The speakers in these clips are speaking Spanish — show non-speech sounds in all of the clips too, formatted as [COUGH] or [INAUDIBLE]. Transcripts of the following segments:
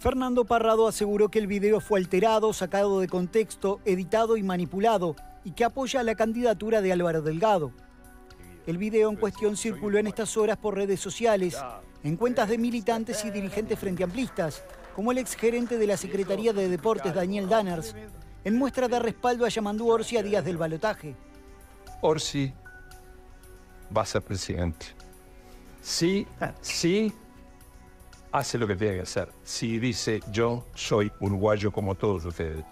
Fernando Parrado aseguró que el video fue alterado, sacado de contexto, editado y manipulado, y que apoya la candidatura de Álvaro Delgado. El video en cuestión circuló en estas horas por redes sociales, en cuentas de militantes y dirigentes frente amplistas, como el exgerente de la Secretaría de Deportes, Daniel Danners, en muestra de respaldo a Yamandú Orsi a días del balotaje. Orsi va a ser presidente. Sí, sí, hace lo que tiene que hacer. Si dice yo soy uruguayo como todos ustedes.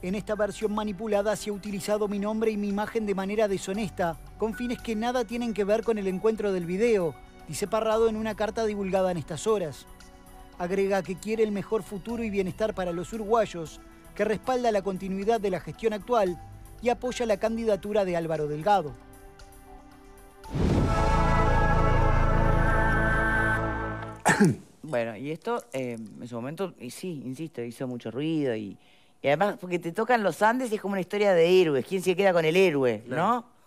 En esta versión manipulada se ha utilizado mi nombre y mi imagen de manera deshonesta, con fines que nada tienen que ver con el encuentro del video, dice Parrado en una carta divulgada en estas horas. Agrega que quiere el mejor futuro y bienestar para los uruguayos, que respalda la continuidad de la gestión actual y apoya la candidatura de Álvaro Delgado. [COUGHS] bueno, y esto em, en su momento, y sí, insisto, hizo mucho ruido y, además porque te tocan los Andes y es como una historia de héroes, quién se queda con el héroe, ¿no? [LAUGHS]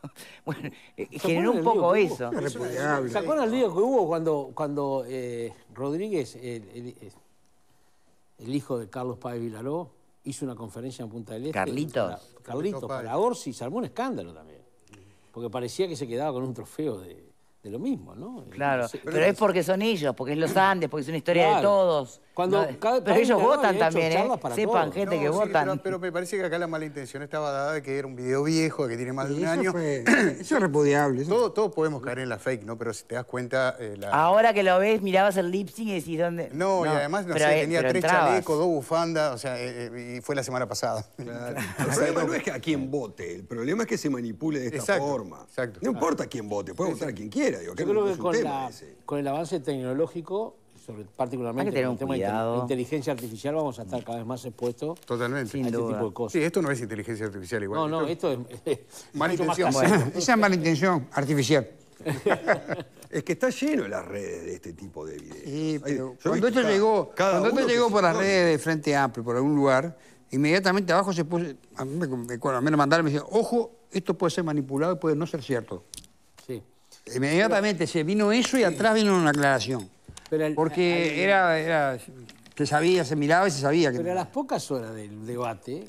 Bueno, eh, generó un poco eso. ¿Se acuerdan el lío que hubo cuando, cuando eh, Rodríguez, el, hijo de Carlos Páez Vilaró, hizo una conferencia en Punta del Este? Carlitos. Carlitos, para Orsi, se un escándalo también. Porque parecía que se quedaba con un trofeo de de lo mismo, ¿no? Claro, pero, es porque son ellos, porque es los Andes, porque es una historia de todos pero ellos votan también, ¿eh? Sepan gente que votan. Pero, me parece que acá la mala intención estaba dada de que era un video viejo, que tiene más de un año. [COUGHS] eso es repudiable. Todos, podemos caer en la fake, ¿no? Pero si te das cuenta... Eh, Ahora que lo ves, mirabas el lip y decís dónde... No, y además, no sé, tenía tres chalecos, dos bufandas, o sea, eh, eh, y fue la semana pasada. [LAUGHS] el problema no es a quien vote, el problema es que se manipule de esta forma. No importa quién vote, puede votar a quien quiera. Yo creo que con el avance tecnológico sobre, particularmente el tema inteligencia artificial, vamos a estar cada vez más expuestos Totalmente. a este tipo de cosas. Sí, esto no es inteligencia artificial igual. No, no, esto, es... mala intención. [LAUGHS] Esa mala intención artificial. [LAUGHS] es que está lleno de las redes de este tipo de videos. cuando esto, llegó, cuando llegó por las redes de Frente Amplio, por algún lugar, inmediatamente abajo se puso, a mí, me, menos me mandaron, me ojo, esto puede ser manipulado y puede no ser cierto. Sí. Inmediatamente se vino eso y atrás vino una aclaración. Porque era, era, se sabía, se miraba y se sabía que... Pero a las pocas horas del debate,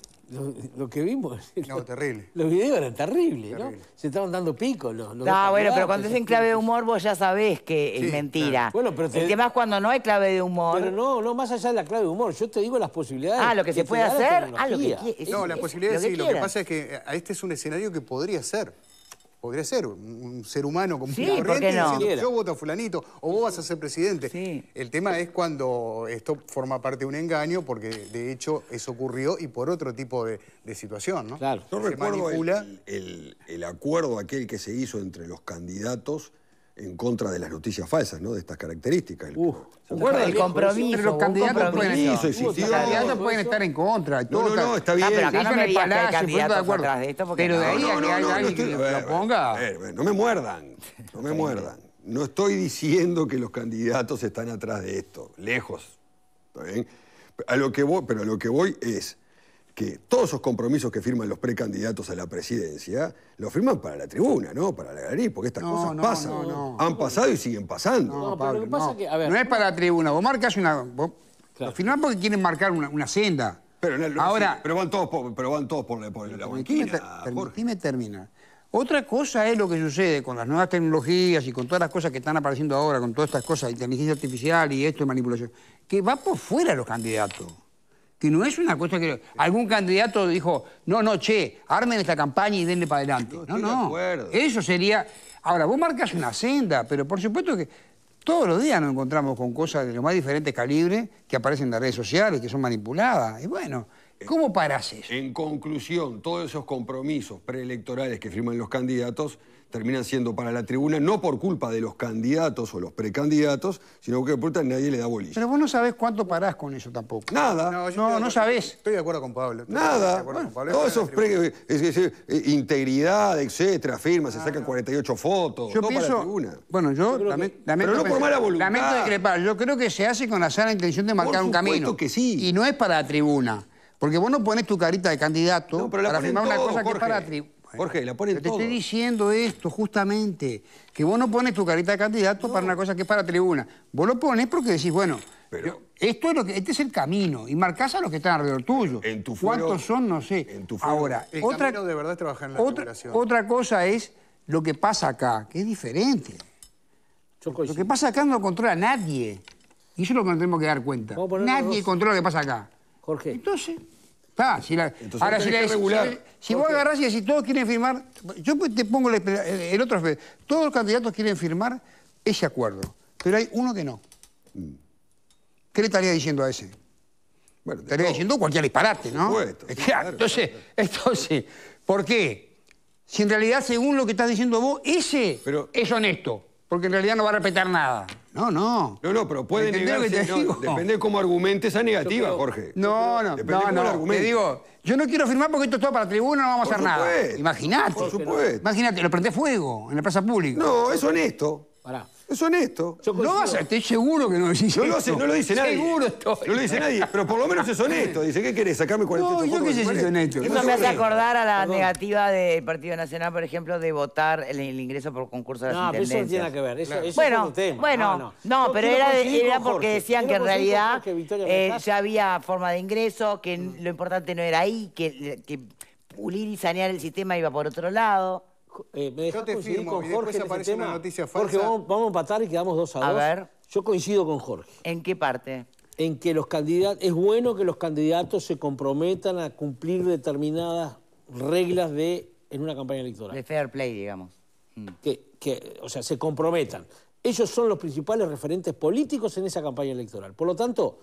lo, que vimos... No, terrible. [LAUGHS] Los videos eran terribles, ¿no? Se estaban dando picos Ah, bueno, pero cuando es en clave de humor vos ya sabés que es mentira. Bueno, pero El cuando no hay clave de humor... Pero no, no, más allá de la clave de humor, yo te digo las posibilidades... Ah, lo que, se puede hacer, ah, lo que... no, las posibilidades sí, lo que pasa es que eh, este es un escenario que podría ser. Podría ser un ser humano como sí, yo voto a fulanito o vos vas a ser presidente. El tema es cuando esto forma parte de un engaño, porque de hecho eso ocurrió y por otro tipo de, situación, ¿no? Claro. Yo recuerdo el acuerdo aquel que se hizo entre los candidatos en contra de las noticias falsas, ¿no? De estas características. El, compromiso. los candidatos, Pueden, estar en contra. no, no, no, está ah, bien. pero acá no me hay de esto Pero ahí a que alguien que lo ponga... No me muerdan, no me [LAUGHS] muerdan. No estoy diciendo que los candidatos están atrás de esto, lejos, ¿está bien? A lo que voy, pero a lo que voy es que todos esos compromisos que firman los precandidatos a la presidencia, los firman para la tribuna, ¿no? Para la galería, porque estas cosas pasan. Han pasado y siguen pasando. No, pero que, no es para la tribuna. Vos marcas una... Lo firman porque quieren marcar una, senda. Pero, Ahora, pero, van todos por, pero van todos por, la, por la banquina. terminar. Otra cosa es lo que sucede con las nuevas tecnologías y con todas las cosas que están apareciendo ahora, con todas estas cosas, inteligencia artificial y esto de manipulación, que va por fuera los candidatos que no es una cosa que... Algún candidato dijo, no, no, che, armen esta campaña y denle para adelante. No, no, eso sería... Ahora, vos marcas una senda, pero por supuesto que todos los días nos encontramos con cosas de lo más diferentes calibre que aparecen en las redes sociales, que son manipuladas. Y bueno, eh, ¿cómo paras eso? En conclusión, todos esos compromisos preelectorales que firman los candidatos terminan siendo para la tribuna, no por culpa de los candidatos o los precandidatos, sino que por nadie le da bolilla. Pero vos no sabés cuánto parás con eso tampoco. Nada. No, no, sabés. Estoy de acuerdo con Pablo. Nada. Todos esos pre es, integridad, etcétera, firmas, se ah. sacan 48 fotos. Yo pienso, la tribuna. Bueno, yo, lamento, pero no por mala voluntad. Lamento discrepar. Yo creo que se hace con la sana intención de marcar un camino. que sí. Y no es para la tribuna. Porque vos no pones tu carita de candidato para firmar una cosa que es para la tribuna. Jorge, la ponen todo. Te estoy diciendo esto, justamente, que vos no pones tu carita de candidato para una cosa que es para tribuna. Vos lo pones porque decís, bueno, esto es lo que, este es el camino, y marcás a los que están alrededor tuyo. En tu ¿Cuántos son? No sé. En tu Ahora, otra, de verdad otra cosa es lo que pasa acá, que es diferente. lo que pasa acá no controla controla nadie. Y eso es lo que nos tenemos que dar cuenta. Nadie controla lo que pasa acá. Jorge. Entonces si vos agarrás y decís, todos quieren firmar, yo pues te pongo el, otro aspecto, todos los candidatos quieren firmar ese acuerdo, pero hay uno que no. Mm. ¿Qué le estaría diciendo a ese? Bueno, estaría diciendo cualquier disparate, ¿no? [LAUGHS] claro, entonces, entonces, ¿por qué? Si en realidad, según lo que estás diciendo vos, ese es honesto, porque en realidad no va a respetar nada. No, no. No, no, pero puede negarse. Que te digo? Depende de cómo argumente esa negativa, Jorge. No, no, depende no, de cómo no. Te digo, yo no quiero firmar porque esto es todo para la tribuna, no vamos a hacer supuesto. nada. Imagínate. Por supuesto. Imagínate, lo prendés fuego en la plaza pública. No, es honesto. Pará. Es honesto. No vas a, estoy seguro que no lo, sé, no lo dice nadie. Seguro estoy. No lo dice nadie, pero por lo menos es honesto. Dice, ¿qué querés? ¿Sacarme 48 No, yo qué sé si es honesto. Eso me hace acordar a la negativa del Partido Nacional, por ejemplo, de votar el, ingreso por concurso de las No, eso no tiene que ver. Eso, es otro tema. bueno, ah, no, pero era, porque decían que en realidad eh, ya había forma de ingreso, que lo importante no era ahí, que, que pulir y sanear el sistema iba por otro lado. Eh, Yo te firmo Jorge Jorge, vamos, a empatar y quedamos dos a dos. ver. Yo coincido con Jorge. ¿En qué parte? En que los candidatos. Es bueno que los candidatos se comprometan a cumplir determinadas reglas de en una campaña electoral. De fair play, digamos. Mm. Que, que, o sea, se comprometan. Ellos son los principales referentes políticos en esa campaña electoral. Por lo tanto,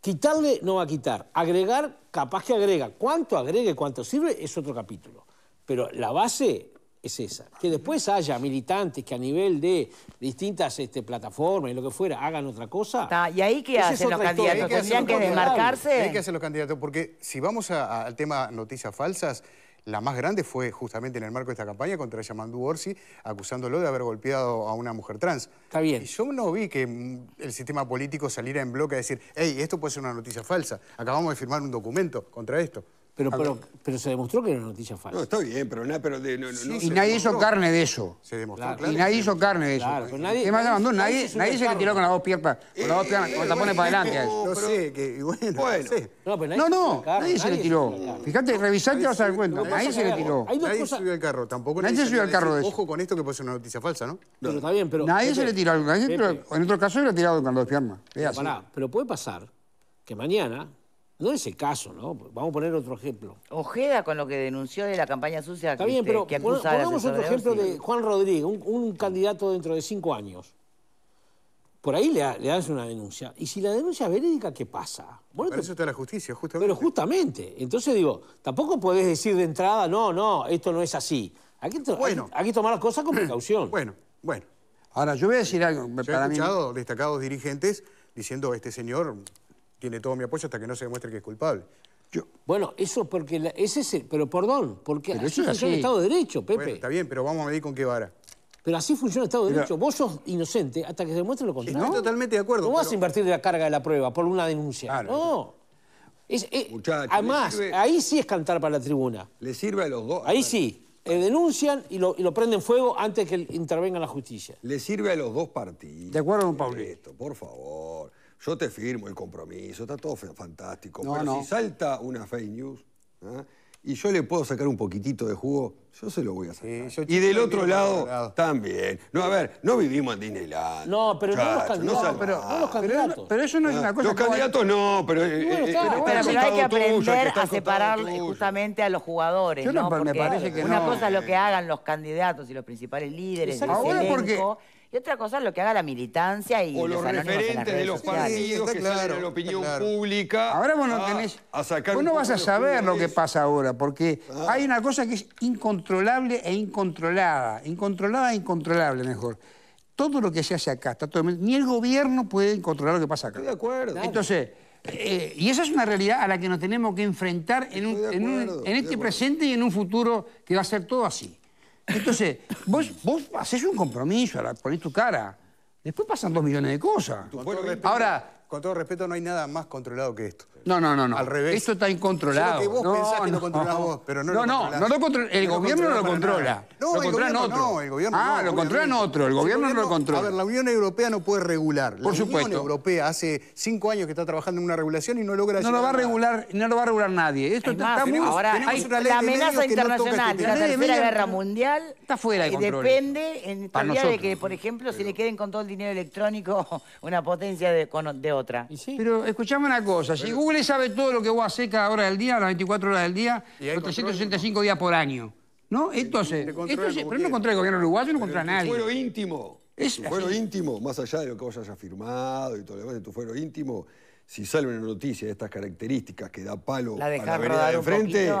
quitarle no va a quitar. Agregar, capaz que agrega. Cuánto agregue, cuánto sirve, es otro capítulo. Pero la base es esa. Que después haya militantes que a nivel de distintas este, plataformas y lo que fuera hagan otra cosa. ¿Y ahí qué hacen los candidatos? ¿Tendrían que desmarcarse? qué hacen los candidatos? Porque si vamos al tema noticias falsas, la más grande fue justamente en el marco de esta campaña contra Yamandú Orsi, acusándolo de haber golpeado a una mujer trans. Está bien. Y yo no vi que mm, el sistema político saliera en bloque a decir, hey, esto puede ser una noticia falsa, acabamos de firmar un documento contra esto. Pero, pero, se demostró que era una noticia falsa. No, está bien, pero, pero de, no, sí, Y nadie hizo carne de eso. Se demostró, claro, Y nadie hizo carne de eso. Claro, pero nadie, más nadie, Nadie, se le tiró con las dos piernas, con la dos piernas, adelante con eso. para adelante. No, sé, que bueno. bueno. No, pero nadie, no, nadie, se le tiró. Fíjate, revisate y vas a dar cuenta. Nadie se le tiró. Nadie subió al carro, tampoco. Nadie se subió al carro de eso. Ojo con esto que puede ser una noticia falsa, ¿no? Pero está bien, pero... Nadie se le tiró. En otro caso, le ha tirado con las dos piernas. Pero puede pasar que mañana no ese caso, ¿no? Vamos a poner otro ejemplo. Ojeda con lo que denunció de la campaña sucia Está que, bien, este, pero pongamos otro ejemplo de Juan Rodríguez, un, candidato dentro de cinco años. Por ahí le, le das una denuncia. Y si la denuncia es verídica, ¿qué pasa? Bueno, eso está la justicia, justamente. Pero justamente. Entonces digo, tampoco podés decir de entrada, no, no, esto no es así. Hay que, tomar las cosas con [CLEARS THROAT] precaución. bueno, bueno. Ahora, yo voy a decir algo. Yo para he escuchado destacados dirigentes diciendo, este señor tiene todo mi apoyo hasta que no se demuestre que es culpable. Yo. Bueno, eso porque ese es el, pero perdón, porque así, funciona el Estado de Derecho, Pepe. está bien, pero vamos a medir con qué vara. Pero así funciona el Estado de Derecho. Vos sos inocente hasta que se demuestre lo contrario. Estoy totalmente de acuerdo. No vas a invertir la carga de la prueba por una denuncia. Ah, no. Es, además, ahí sí es cantar para la tribuna. Le sirve a los dos. Ahí sí. Eh, denuncian y lo, prenden fuego antes que intervenga la justicia. Le sirve a los dos partidos. De acuerdo, don Pablo. Esto, por favor. Yo te firmo el compromiso, está todo fantástico. pero si salta una fake news y yo le puedo sacar un poquitito de jugo, yo se lo voy a sacar. y del otro lado, también. No, a ver, no vivimos en Disneyland. No, pero no los candidatos. No pero, los candidatos. Pero, eso no es una cosa. Los candidatos no, pero. Eh, eh, pero, hay que aprender a separar justamente a los jugadores. Yo no, me parece que Una cosa es lo que hagan los candidatos y los principales líderes. Ahora qué? Y otra cosa es lo que haga la militancia y los, referentes de los partidos que la opinión pública. Ahora vos no tenés. no vas a saber lo que pasa ahora, porque ah. hay una cosa que es incontrolable e incontrolada. Incontrolada e incontrolable, mejor. Todo lo que se hace acá está todo. Ni el gobierno puede controlar lo que pasa acá. Estoy de acuerdo. Entonces. Eh, y esa es una realidad a la que nos tenemos que enfrentar en este presente y en un futuro que va a ser todo así. Entonces, vos, vos haces un compromiso, ponés tu cara. Después pasan dos millones de cosas. Ahora, con todo respeto, no hay nada más controlado que esto. No, no, no, no. Al revés. Esto está incontrolado. que vos no, pensás que no, lo controlás no. vos, pero no, lo No, no, El gobierno no lo controla. No, lo controlan otro. No, el gobierno ah, lo controlan otro. El gobierno, no lo controla. A ver, la Unión Europea no puede regular. Por la supuesto. La Unión Europea hace cinco años que está trabajando en una regulación y no logra... No lo va a regular, no lo va a regular nadie. Esto está, más, Ahora, hay una la amenaza internacional de la este Tercera Guerra Mundial... Está fuera de control. depende en de que, por ejemplo, se le queden con todo el dinero electrónico [LAUGHS] una potencia de pero escuchame una cosa, si Google sabe todo lo que vos a cada hora del día, a las 24 horas del día, los 365 días por año. ¿No? Entonces, pero no contra el gobierno uruguayo, no contra nadie. Fuero íntimo. Es tu fuero íntimo, más allá de lo que vos hayas firmado y todo lo demás, de tu fuero íntimo, si sale una noticia de estas características que da palo la a la de enfrente,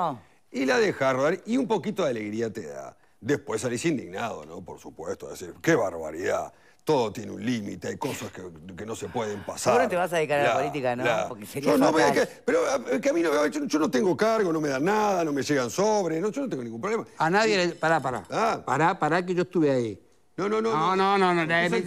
y la dejar rodar, y un poquito de alegría te da. Después salís indignado, ¿no? Por supuesto, decir, qué barbaridad todo tiene un límite, hay cosas que, no se pueden pasar. Vos no te vas a dedicar a la política, ¿no? Porque sería yo no me, Pero el eh, eh, que a yo, no tengo cargo, no me dan nada, no me llegan sobres, no, yo no tengo ningún problema. A nadie le... Pará, pará. Ah. Pará, pará, que yo estuve ahí. No, no, no. No, no, no. no, Que,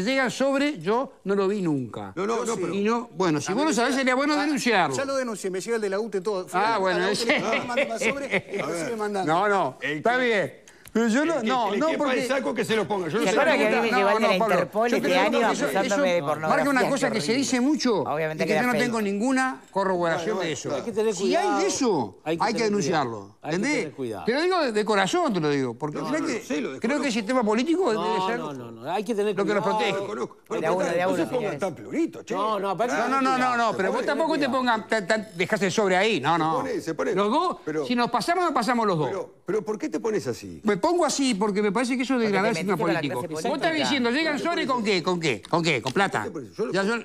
llegan, sobre, yo no lo vi nunca. No, no, no, pero... Y no bueno, si vos lo sabés, sería bueno ah, denunciarlo. Ya lo denuncié, me llega el de la UTE todo. ah, bueno. Ese... Me [LAUGHS] sobre, ah. me No, no, está bien. Pero yo no, el no, porque... saco que se lo ponga. Yo no ¿Se que Marca una cosa que se dice mucho Obviamente que yo no tengo ninguna corroboración de eso. Si hay de eso, hay que denunciarlo. ¿Entendés? Te lo digo de corazón, te lo digo. Porque creo que el sistema político debe ser no, no, no. Hay que tener lo que nos protege. No tan No, no, no, no, pero vos tampoco te pongan, dejaste sobre ahí, no, no. Los dos, si nos pasamos, nos pasamos los dos. Pero, ¿por qué te pones así? pongo así porque me parece que eso es degradar el sistema político. Vos estás diciendo, llegan Sores con qué, con qué, con qué, con plata.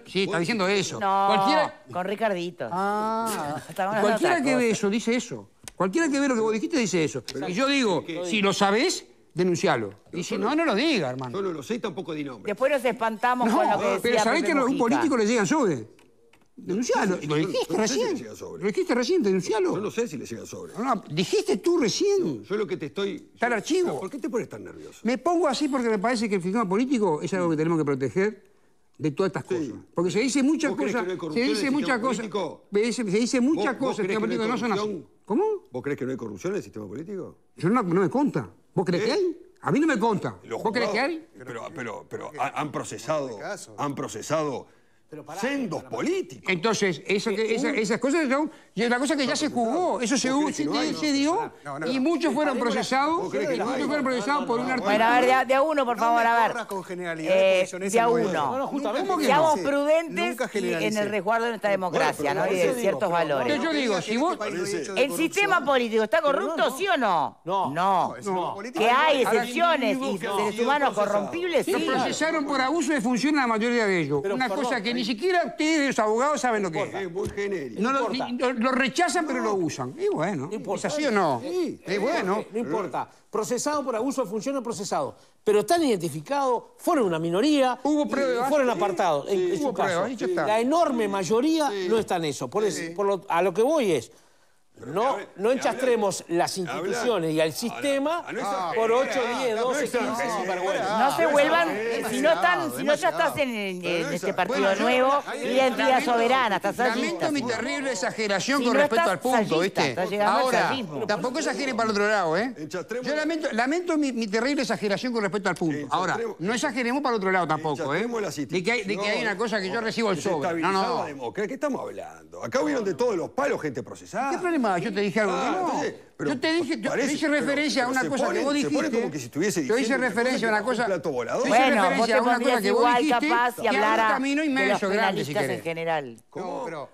sí, está diciendo eso. No, con Ricardito. Ah, [LAUGHS] cualquiera que ve eso dice eso. Cualquiera que ve lo que vos dijiste dice eso. y yo digo, si lo sabés, denuncialo. y si no, no lo diga, hermano. Solo lo sé tampoco di nombre. Después nos espantamos con lo que Pero sabés que a un político le llegan sube Denuncialo. Lo dijiste recién. Lo dijiste recién, denuncialo. Yo no sé si le llega sobre. No, dijiste tú recién. yo lo que te estoy. Está el archivo. ¿Por qué te pones tan nervioso? Me pongo así porque me parece que el sistema político es algo que tenemos que proteger de todas estas cosas. Porque se dice muchas cosas. Se dice muchas cosas. Se dice, muchas cosas. El no, son así. ¿Cómo? ¿Vos crees que no hay corrupción en el sistema político? Yo no, me conta. ¿Vos crees que ¿Eh? hay? A mí no me conta. ¿Vos crees que hay? Pero, pero, pero han procesado. Han procesado sendos políticos. Entonces, eh, esas cosas son la cosa que ya se jugó, eso se, dio y muchos fueron procesados, muchos fueron procesados por un artículo. Bueno, a ver, de, a, uno, por favor, a ver. Con eh, de a uno. Seamos prudentes en el resguardo de nuestra democracia, Y de ciertos valores. yo digo, si vos... ¿El sistema político está corrupto, sí o no? No. No. Que hay excepciones y seres humanos corrompibles, sí. procesaron por abuso de función la mayoría de ellos. Una cosa que ni siquiera ustedes, abogados, saben lo que es. Es muy genérico. lo, rechazan, pero lo usan. Y bueno, ¿es así o no? Sí, bueno. No importa. Procesado por abuso de función procesado. Pero están identificados, fueron una minoría. Hubo pruebas. Fueron apartados. en- caso. La enorme mayoría no está eso. eso- a lo que voy es, no, no enchastremos las instituciones y al sistema ah, por 8, 10, 12, 15 No se vuelvan, si no, ya estás en, en, este partido nuevo, y en vida soberana, estás ¿eh? Lamento mi terrible exageración con respecto al punto, ¿viste? Ahora, tampoco exagere para el otro lado, ¿eh? Yo lamento, mi, terrible exageración con respecto al punto. Ahora, no exageremos para el otro lado tampoco, ¿eh? De que hay, que hay una cosa que yo recibo el sobre. No, no. ¿Qué estamos hablando? Acá hubieron de todos los palos gente procesada yo te dije algo ah, no yo te dije, yo referencia a una cosa que vos dijiste. Se Yo hice referencia a una cosa... Bueno, referencia a una cosa que vos dijiste capaz si hablara un camino penalistas grande, si en general.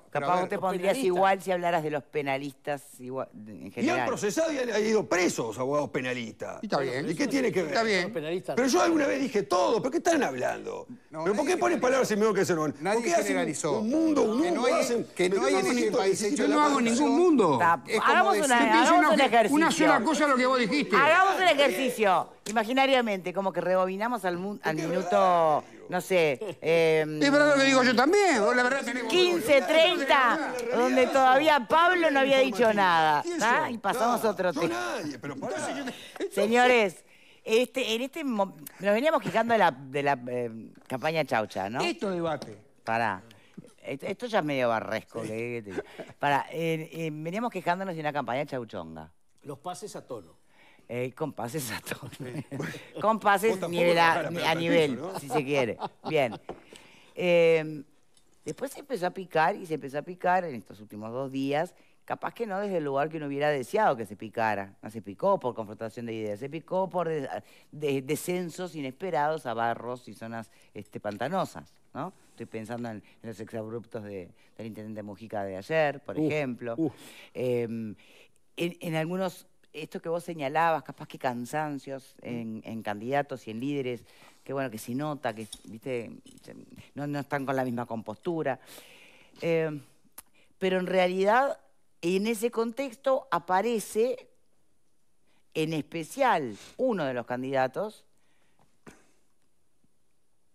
capaz vos te pondrías igual si hablaras de los penalistas igual, en general. Y han procesado y han, ido presos abogados penalistas. Y está bien. ¿Y qué tiene que ver? Está Pero yo alguna vez dije todo, ¿pero qué están hablando? ¿Pero por qué ponen palabras en medio que se no? Nadie ¿Por qué hacen un mundo, un mundo? Que no hay en ningún este país. Yo no hago ningún mundo. Hagamos una... Una sola cosa lo que vos dijiste. Hagamos un ejercicio. Imaginariamente, como que rebobinamos al, al minuto, no sé. Em, es verdad lo que digo yo también. la verdad, 15, 30, donde todavía Pablo no había dicho nada. Y pasamos otro tema. Señores, este, en este momento nos veníamos quejando de la, em, campaña chaucha, ¿no? Esto debate. Pará. Esto ya es medio barresco. Para, eh, eh, veníamos quejándonos de una campaña chauchonga. Los pases a tono. Eh, con pases a tono. [LAUGHS] con pases a, nivel, si se quiere. Bien. Em, después se empezó a picar y se empezó a picar en estos últimos dos días. Capaz que no desde el lugar que uno hubiera deseado que se picara. No se picó por confrontación de ideas, se picó por descensos inesperados a barros y zonas este, pantanosas. Estoy pensando en, los exabruptos del intendente Mujica de ayer, por ejemplo. Em, en, algunos, esto que vos señalabas, capaz que cansancios mm. en, candidatos y en líderes, que bueno, que se nota, que viste, no, están con la misma compostura. Em, pero en realidad, en ese contexto aparece en especial uno de los candidatos,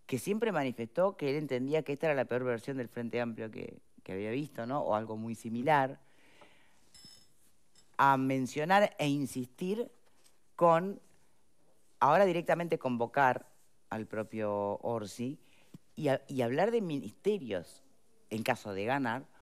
que siempre manifestó que él entendía que esta era la peor versión del Frente Amplio que, había visto, ¿no? o algo muy similar, a mencionar e insistir con ahora directamente convocar al propio Orsi y hablar de ministerios en caso de ganar